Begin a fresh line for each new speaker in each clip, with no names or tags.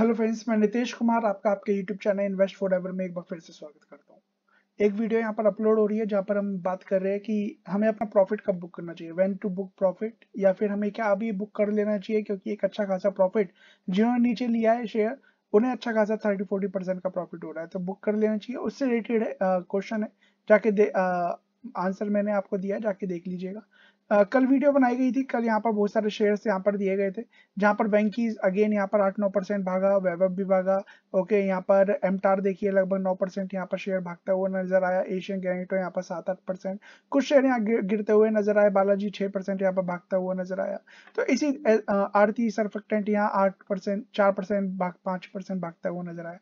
hello friends मैं नितेश कुमार आपका आपके YouTube channel invest forever में एक बार फिर से स्वागत करता हूँ एक वीडियो यहाँ पर अपलोड हो रही है जहाँ पर हम बात कर रहे हैं कि हमें अपना प्रॉफिट कब बुक करना चाहिए व्हेन टू बुक प्रॉफिट या फिर हमें क्या अभी बुक कर लेना चाहिए क्योंकि एक अच्छा खासा प्रॉफिट जिन्होंने नीचे लिया है शेयर उन्हें अच्छा खासा थर्टी फोर्टी परसेंट का प्रॉफिट हो रहा है तो बुक कर लेना चाहिए उससे रिलेटेड क्वेश्चन है जाके आंसर मैंने आपको दिया है जाके देख लीजिएगा कल वीडियो बनाई गई थी कल यहाँ पर बहुत सारे शेयर्स यहाँ पर दिए गए थे जहाँ पर की अगेन यहाँ पर आठ नौ परसेंट भागा वेब भी भागा ओके यहाँ पर एमटार देखिए लगभग नौ परसेंट यहाँ पर शेयर भागता हुआ नजर आया एशियन ग्रेनिटो यहाँ पर सात आठ परसेंट कुछ शेयर यहाँ गिरते हुए नजर आए बालाजी छह परसेंट यहाँ पर भागता हुआ नजर आया तो इसी आरती सरफेक्टेंट यहाँ आठ परसेंट चार परसेंट भाग पांच परसेंट भागता हुआ नजर आया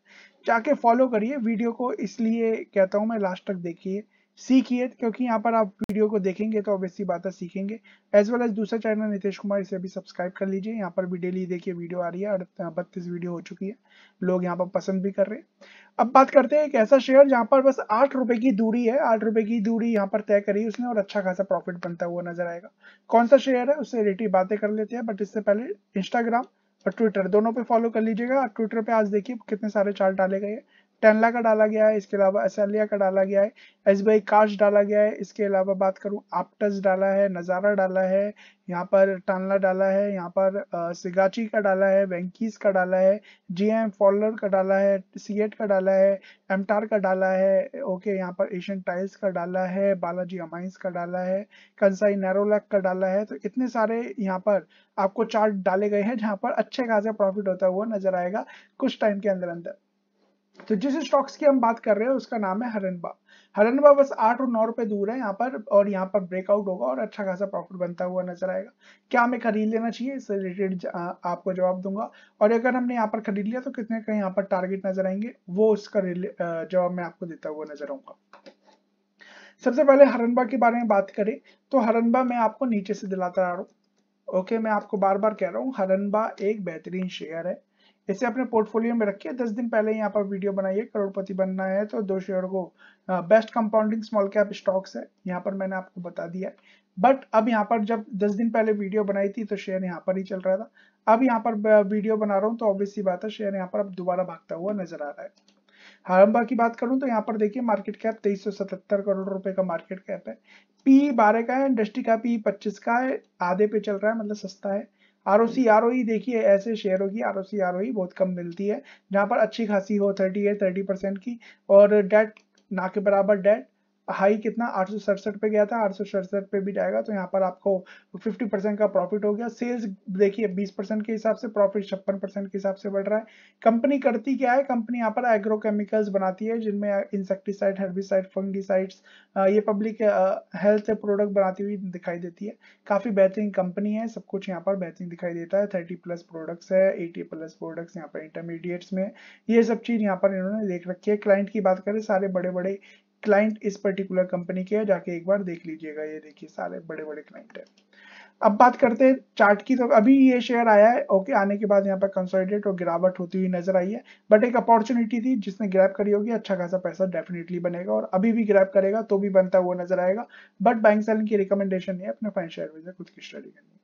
जाके फॉलो करिए वीडियो को इसलिए कहता हूँ मैं लास्ट तक देखिए सीखिए क्योंकि यहाँ पर आप वीडियो को देखेंगे तो ऑब्वियसली बातें सीखेंगे एज वेल एज दूसरा चैनल नितेश कुमार इसे भी सब्सक्राइब कर लीजिए यहाँ पर भी डेली देखिए वीडियो आ रही है और बत्तीस वीडियो हो चुकी है लोग यहाँ पर पसंद भी कर रहे हैं अब बात करते हैं एक ऐसा शेयर जहाँ पर बस आठ रुपए की दूरी है आठ रुपए की दूरी यहाँ पर तय करी उसने और अच्छा खासा प्रॉफिट बनता हुआ नजर आएगा कौन सा शेयर है उससे रिलेटिव बातें कर लेते हैं बट इससे पहले इंस्टाग्राम और ट्विटर दोनों पे फॉलो कर लीजिएगा ट्विटर पे आज देखिए कितने सारे चार्ट डाले गए हैं टेनला का डाला गया है इसके अलावा एसएलिया का डाला गया है एस बी काश डाला गया है इसके अलावा बात करूँ आपटस डाला है नज़ारा डाला है यहाँ पर टनला डाला है यहाँ पर सिगाची का डाला है वेंकीस का डाला है जी एम फॉलर का डाला है सीएट का डाला है एमटार का डाला है ओके यहाँ पर एशियन टाइल्स का डाला है बालाजी अमाइंस का डाला है कंसाई नैरोलैक का डाला है तो इतने सारे यहाँ पर आपको चार्ट डाले गए हैं जहाँ पर अच्छे खासे प्रॉफिट होता हुआ नजर आएगा कुछ टाइम के अंदर अंदर तो जिस स्टॉक्स की हम बात कर रहे हैं उसका नाम है हरनबा हरनबा बस आठ और नौ रुपए दूर है यहाँ पर और यहाँ पर ब्रेकआउट होगा और अच्छा खासा प्रॉफिट बनता हुआ नजर आएगा क्या हमें खरीद लेना चाहिए इससे रिलेटेड आपको जवाब दूंगा और अगर हमने यहाँ पर खरीद लिया तो कितने का यहाँ पर टारगेट नजर आएंगे वो उसका जवाब मैं आपको देता हुआ नजर आऊंगा सबसे पहले हरनबा के बारे में बात करें तो हरनबा मैं आपको नीचे से दिलाता आ रहा हूँ ओके मैं आपको बार बार कह रहा हूँ हरनबा एक बेहतरीन शेयर है इसे अपने पोर्टफोलियो में रखिए दस दिन पहले यहाँ पर वीडियो बनाइए करोड़पति बनना है तो दो शेयर को best compounding small cap stocks है यहाँ पर मैंने आपको बता दिया बट अब यहाँ पर जब दस दिन पहले वीडियो बनाई थी तो शेयर यहाँ पर ही चल रहा था अब यहाँ पर वीडियो बना रहा हूँ तो ऑब्वियसली बात है शेयर यहाँ पर अब दोबारा भागता हुआ नजर आ रहा है हरम्बा की बात करूं तो यहाँ पर देखिए मार्केट कैप 2377 करोड़ रुपए का मार्केट कैप है पी 12 का है इंडस्ट्री का पी 25 का है आधे पे चल रहा है मतलब सस्ता है R O C R O देखिए ऐसे शेयरों की R O C R O बहुत कम मिलती है जहाँ पर अच्छी खासी हो थर्टी एट थर्टी परसेंट की और डेट ना के बराबर डेट हाई कितना आठ पे गया था आठ पे भी जाएगा तो यहाँ पर आपको 50 परसेंट का प्रॉफिट हो गया सेल्स देखिए 20 परसेंट के हिसाब से प्रॉफिट छप्पन परसेंट के हिसाब से बढ़ रहा है कंपनी करती क्या है कंपनी यहाँ पर एग्रोकेमिकल्स बनाती है जिनमें इंसेक्टिसाइड हर्बिसाइड फंगिसाइड्स ये पब्लिक हेल्थ से प्रोडक्ट बनाती हुई दिखाई देती है काफ़ी बेहतरीन कंपनी है सब कुछ यहाँ पर बेहतरीन दिखाई देता है थर्टी प्लस प्रोडक्ट्स है एटी प्लस प्रोडक्ट्स यहाँ पर इंटरमीडिएट्स में ये सब चीज़ यहाँ पर इन्होंने देख रखी है क्लाइंट की बात करें सारे बड़े बड़े क्लाइंट इस पर्टिकुलर कंपनी के है जाके एक बार देख लीजिएगा ये देखिए सारे बड़े बड़े क्लाइंट है अब बात करते हैं चार्ट की तो अभी ये शेयर आया है ओके आने के बाद यहाँ पर कंसोलिडेट और गिरावट होती हुई नजर आई है बट एक अपॉर्चुनिटी थी जिसने ग्रैप करी होगी अच्छा खासा पैसा डेफिनेटली बनेगा और अभी भी ग्रैप करेगा तो भी बनता हुआ नजर आएगा बट बैंक सेलिंग की रिकमेंडेशन है अपने फाइनेंशियल में खुद की स्टडी करनी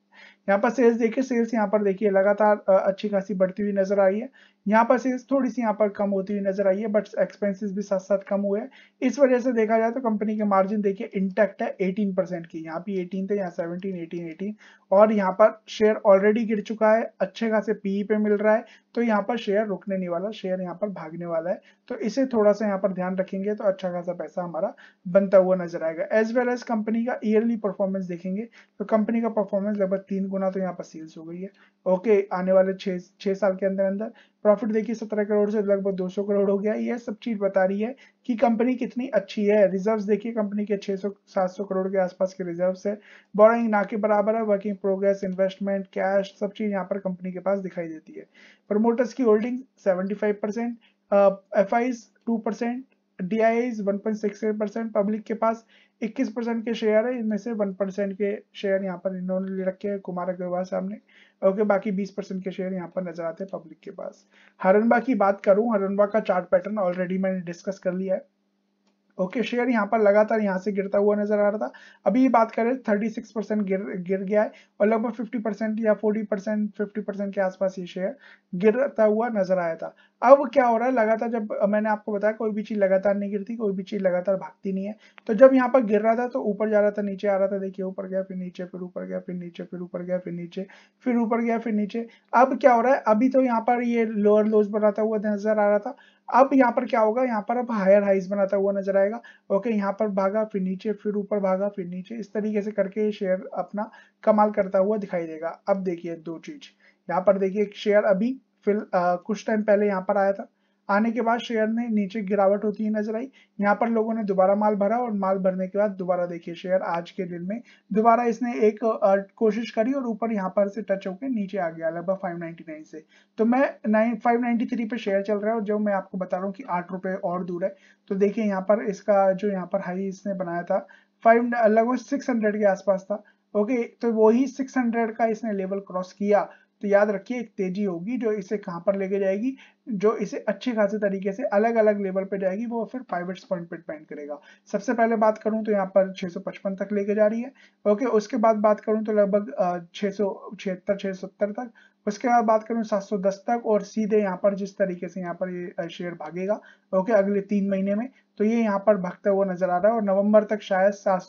यहाँ पर सेल्स देखिए सेल्स यहाँ पर देखिए लगातार अच्छी खासी बढ़ती हुई नजर आई है यहाँ पर सेल्स थोड़ी सी यहाँ पर कम होती हुई नजर आई है बट एक्सपेंसेस भी साथ साथ कम हुए हैं इस वजह से देखा जाए तो कंपनी के मार्जिन देखिए इंटैक्ट है 18 परसेंट की यहाँ भी 18 थे यहाँ 17 18 18 और यहाँ पर शेयर ऑलरेडी गिर चुका है अच्छे खासे पीई e पे मिल रहा है तो यहाँ पर शेयर रुकने नहीं वाला शेयर यहाँ पर भागने वाला है तो इसे थोड़ा सा यहाँ पर ध्यान रखेंगे तो अच्छा खासा पैसा हमारा बनता हुआ नजर आएगा एज वेल एज कंपनी का ईयरली परफॉर्मेंस देखेंगे तो कंपनी का परफॉर्मेंस लगभग तीन गुना तो यहाँ पर सेल्स हो गई है ओके आने वाले छह छह साल के अंदर अंदर प्रॉफिट देखिए सत्रह करोड़ से लगभग दो सौ करोड़ हो गया यह सब चीज बता रही है कि कंपनी कितनी अच्छी है रिजर्व्स देखिए कंपनी के 600 सौ करोड़ के आसपास के रिजर्व है बोरिंग ना के बराबर है वर्किंग प्रोग्रेस इन्वेस्टमेंट कैश सब चीज यहाँ पर कंपनी के पास दिखाई देती है प्रमोटर्स की holding seventy five percent F I two percent D I six percent public के पास इक्कीस परसेंट के शेयर है इनमें से वन परसेंट के शेयर यहाँ पर इन्होंने ले रखे हैं कुमार अग्रवाल सामने ओके बाकी बीस परसेंट के शेयर यहाँ पर नजर आते हैं पब्लिक के पास हरनबा की बात करूं हरनबा का चार्ट पैटर्न ऑलरेडी मैंने डिस्कस कर लिया है ओके शेयर यहाँ पर लगातार यहाँ से गिरता हुआ नजर आ रहा था अभी ये बात करें 36 परसेंट गिर गिर गया है और लगभग 50 परसेंट या 40 परसेंट फिफ्टी परसेंट के आसपास ये शेयर गिरता हुआ नजर आया था अब क्या हो रहा है लगातार जब मैंने आपको बताया कोई भी चीज लगातार नहीं गिरती कोई भी चीज लगातार भागती नहीं है तो जब यहाँ पर गिर रहा था तो ऊपर जा रहा था नीचे आ रहा था देखिए ऊपर गया फिर नीचे फिर ऊपर गया फिर नीचे फिर ऊपर गया फिर नीचे फिर ऊपर गया फिर नीचे अब क्या हो रहा है अभी तो यहाँ पर ये लोअर लोज बनाता हुआ नजर आ रहा था अब यहाँ पर क्या होगा यहाँ पर अब हायर हाइज बनाता हुआ नजर आएगा ओके यहाँ पर भागा फिर नीचे फिर ऊपर भागा फिर नीचे इस तरीके से करके शेयर अपना कमाल करता हुआ दिखाई देगा अब देखिए दो चीज यहाँ पर देखिए शेयर अभी फिर आ, कुछ टाइम पहले यहाँ पर आया था आने के बाद शेयर ने नीचे गिरावट होती है नजर आई यहाँ पर लोगों ने दोबारा माल भरा और माल भरने के बाद दोबारा देखिए शेयर आज के दिन में दोबारा इसने एक कोशिश करी और ऊपर यहाँ पर से टच होकर नीचे आ गया लगभग 599 से तो मैं नाइन 593 पे शेयर चल रहा है और जब मैं आपको बता रहा हूँ कि आठ रुपए और दूर है तो देखिये यहाँ पर इसका जो यहाँ पर हाई इसने बनाया था फाइव लगभग सिक्स के आसपास था ओके तो वही सिक्स का इसने लेवल क्रॉस किया तो याद रखिए एक तेजी होगी जो इसे कहाँ पर लेके जाएगी जो इसे अच्छे खासे तरीके से अलग अलग लेवल पे जाएगी वो फिर पाइवेट्स पॉइंट पे डिपेंड करेगा सबसे पहले बात करूं तो यहाँ पर 655 तक लेके जा रही है ओके उसके बाद बात करूं तो लगभग छः सौ तक उसके बाद बात करूं 710 तक और सीधे यहाँ पर जिस तरीके से यहाँ पर ये शेयर भागेगा ओके अगले तीन महीने में तो ये यहाँ पर भागता हुआ नजर आ रहा है और नवंबर तक शायद सात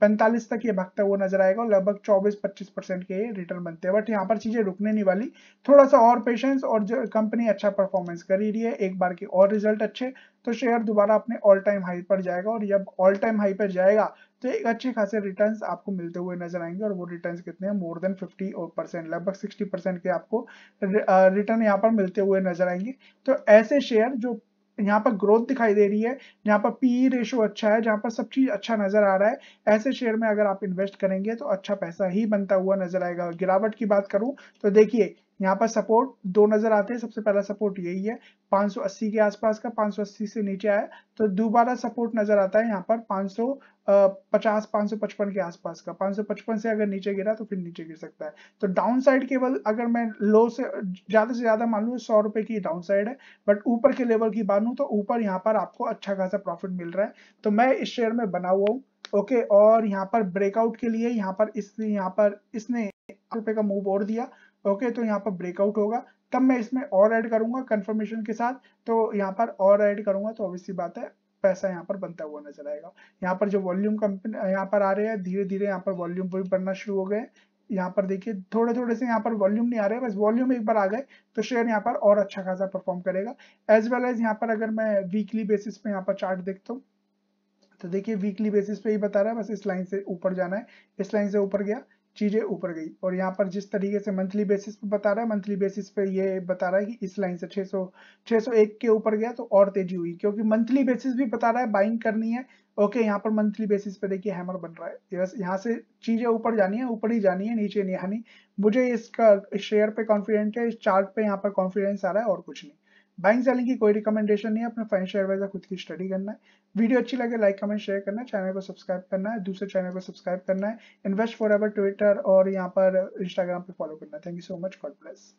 पैंतालीस तक ये भागता हुआ नजर आएगा और लगभग 24-25 परसेंट के रिटर्न बनते हैं बट यहाँ पर चीजें रुकने नहीं वाली थोड़ा सा और पेशेंस और जो कंपनी अच्छा परफॉर्मेंस कर ही रही है एक बार के और रिजल्ट अच्छे तो शेयर दोबारा अपने ऑल टाइम हाई पर जाएगा और जब ऑल टाइम हाई पर जाएगा तो एक अच्छे खासे रिटर्न आपको मिलते हुए नजर आएंगे और वो रिटर्न कितने मोर देन फिफ्टी और परसेंट लगभग सिक्सटी के आपको रिटर्न यहाँ पर मिलते हुए नजर आएंगे तो ऐसे शेयर जो यहाँ पर ग्रोथ दिखाई दे रही है यहाँ पर पीई रेशो e अच्छा है जहाँ पर सब चीज अच्छा नजर आ रहा है ऐसे शेयर में अगर आप इन्वेस्ट करेंगे तो अच्छा पैसा ही बनता हुआ नजर आएगा गिरावट की बात करूं तो देखिए यहाँ पर सपोर्ट दो नजर आते हैं सबसे पहला सपोर्ट यही है 580 के आसपास का 580 से नीचे आया तो दोबारा सपोर्ट नजर आता है यहाँ पर 550 555 के आसपास का 555 से अगर नीचे गिरा तो फिर नीचे गिर सकता है तो डाउन साइड केवल अगर मैं लो से ज्यादा से ज्यादा मान लू सौ रुपए की डाउन साइड है बट ऊपर के लेवल की बात तो ऊपर यहाँ पर आपको अच्छा खासा प्रॉफिट मिल रहा है तो मैं इस शेयर में बना हुआ हूँ ओके और यहाँ पर ब्रेकआउट के लिए यहाँ पर इस यहाँ पर इसने रुपए का मूव और दिया ओके तो यहाँ पर ब्रेकआउट होगा तब मैं इसमें और ऐड करूंगा कंफर्मेशन के साथ तो यहाँ पर और ऐड करूंगा तो ऑब्वियसली बात है पैसा यहाँ पर बनता हुआ नजर आएगा यहाँ पर जो वॉल्यूम कंपनी यहाँ पर आ रहे हैं धीरे धीरे यहाँ पर वॉल्यूम भी बनना शुरू हो गए यहाँ पर देखिए थोड़े थोड़े से यहाँ पर वॉल्यूम नहीं आ रहे बस वॉल्यूम एक बार आ गए तो शेयर यहाँ पर और अच्छा खासा परफॉर्म करेगा एज वेल एज यहाँ पर अगर मैं वीकली बेसिस पे यहाँ पर चार्ट देखता हूँ तो देखिए वीकली बेसिस पे ही बता रहा है बस इस लाइन से ऊपर जाना है इस लाइन से ऊपर गया चीज़ें ऊपर गई और यहाँ पर जिस तरीके से मंथली बेसिस पे बता रहा है मंथली बेसिस पे ये बता रहा है कि इस लाइन से 600 601 के ऊपर गया तो और तेजी हुई क्योंकि मंथली बेसिस भी बता रहा है बाइंग करनी है ओके यहाँ पर मंथली बेसिस पे देखिए हैमर बन रहा है बस यहाँ से चीज़ें ऊपर जानी है ऊपर ही जानी है नीचे नहीं आनी मुझे इसका इस शेयर पे कॉन्फिडेंट है इस चार्ट पे यहाँ पर कॉन्फिडेंस आ रहा है और कुछ नहीं बाइंग सेलिंग की कोई रिकमेंडेशन नहीं है अपने फाइनेंशियल एडवाइजर खुद की स्टडी करना है वीडियो अच्छी लगे लाइक कमेंट शेयर करना है चैनल को सब्सक्राइब करना है दूसरे चैनल को सब्सक्राइब करना है इन्वेस्ट फॉर एवर ट्विटर और यहाँ पर इंस्टाग्राम पे फॉलो करना है thank you so much God bless